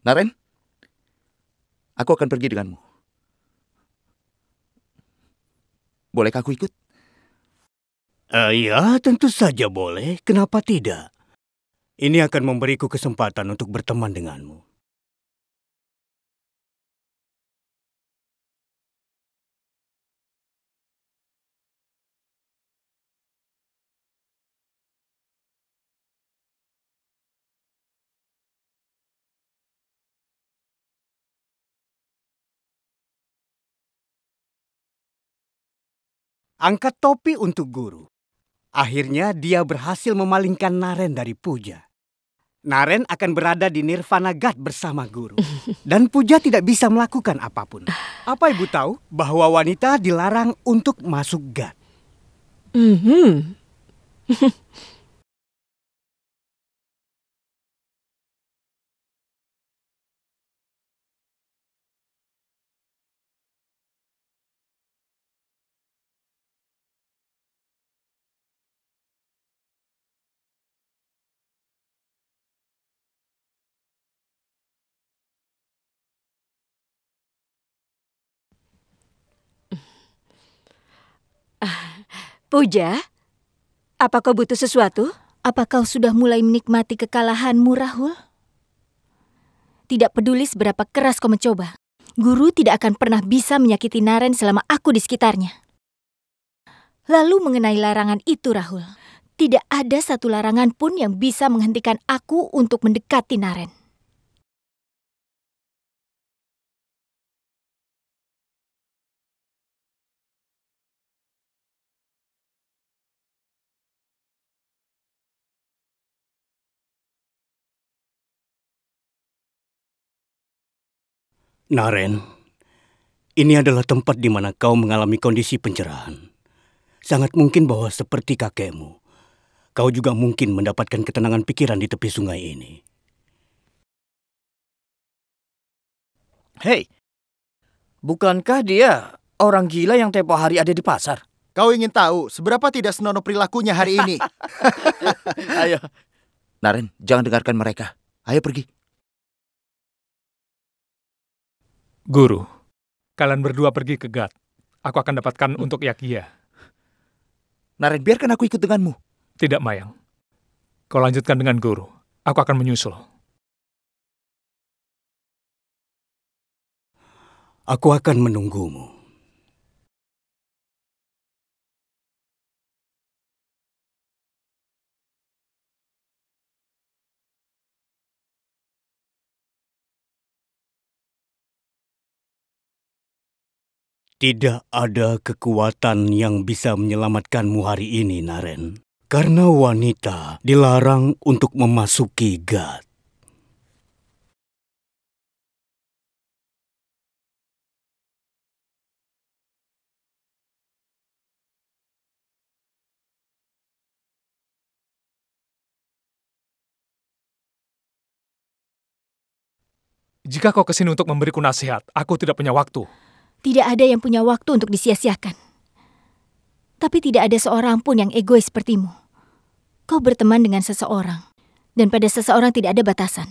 Naren, aku akan pergi denganmu. Bolehkah aku ikut? Uh, ya, tentu saja boleh. Kenapa tidak? Ini akan memberiku kesempatan untuk berteman denganmu. angkat topi untuk guru. Akhirnya dia berhasil memalingkan Naren dari Puja. Naren akan berada di Nirvana Ghat bersama guru. Dan Puja tidak bisa melakukan apapun. Apa ibu tahu bahwa wanita dilarang untuk masuk Ghat? Mm -hmm. Puja, apa kau butuh sesuatu? Apa kau sudah mulai menikmati kekalahanmu, Rahul? Tidak peduli seberapa keras kau mencoba, guru tidak akan pernah bisa menyakiti Naren selama aku di sekitarnya. Lalu mengenai larangan itu, Rahul, tidak ada satu larangan pun yang bisa menghentikan aku untuk mendekati Naren. Naren, ini adalah tempat di mana kau mengalami kondisi pencerahan. Sangat mungkin bahwa seperti kakekmu, kau juga mungkin mendapatkan ketenangan pikiran di tepi sungai ini. Hei, bukankah dia orang gila yang tempo hari ada di pasar? Kau ingin tahu seberapa tidak senonoh perilakunya hari ini? Ayo. Naren, jangan dengarkan mereka. Ayo pergi. Guru, kalian berdua pergi ke Gat. Aku akan dapatkan hmm. untuk Yakia. Naren, biarkan aku ikut denganmu. Tidak, Mayang. Kau lanjutkan dengan guru. Aku akan menyusul. Aku akan menunggumu. Tidak ada kekuatan yang bisa menyelamatkanmu hari ini, Naren. Karena wanita dilarang untuk memasuki Gat. Jika kau kesini untuk memberiku nasihat, aku tidak punya waktu. Tidak ada yang punya waktu untuk disia-siakan. Tapi tidak ada seorang pun yang egois sepertimu. Kau berteman dengan seseorang, dan pada seseorang tidak ada batasan.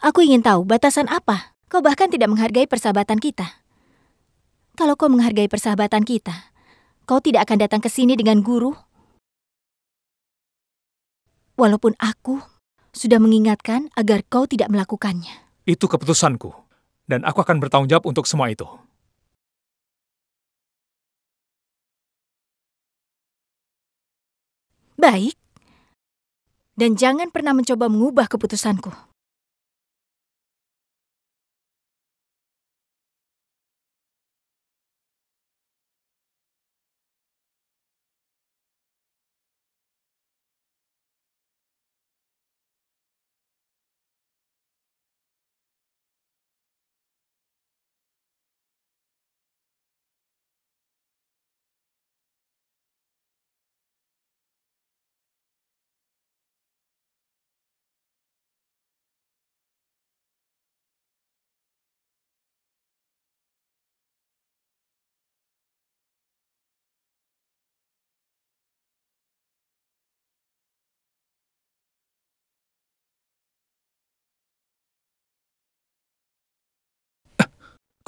Aku ingin tahu batasan apa. Kau bahkan tidak menghargai persahabatan kita. Kalau kau menghargai persahabatan kita, kau tidak akan datang ke sini dengan guru. Walaupun aku sudah mengingatkan agar kau tidak melakukannya. Itu keputusanku dan aku akan bertanggung jawab untuk semua itu. Baik. Dan jangan pernah mencoba mengubah keputusanku.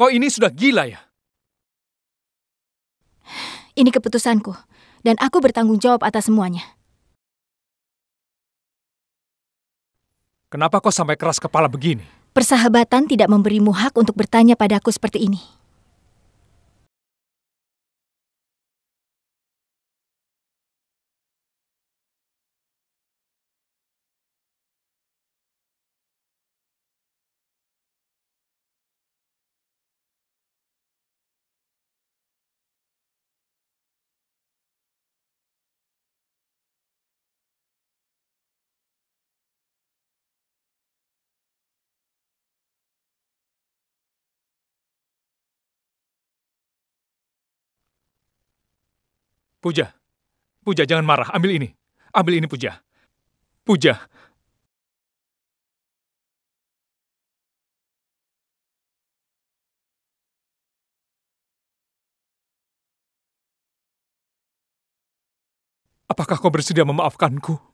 Kau ini sudah gila ya? Ini keputusanku, dan aku bertanggung jawab atas semuanya. Kenapa kau sampai keras kepala begini? Persahabatan tidak memberimu hak untuk bertanya padaku seperti ini. Puja, Puja jangan marah, ambil ini. Ambil ini Puja. Puja. Apakah kau bersedia memaafkanku?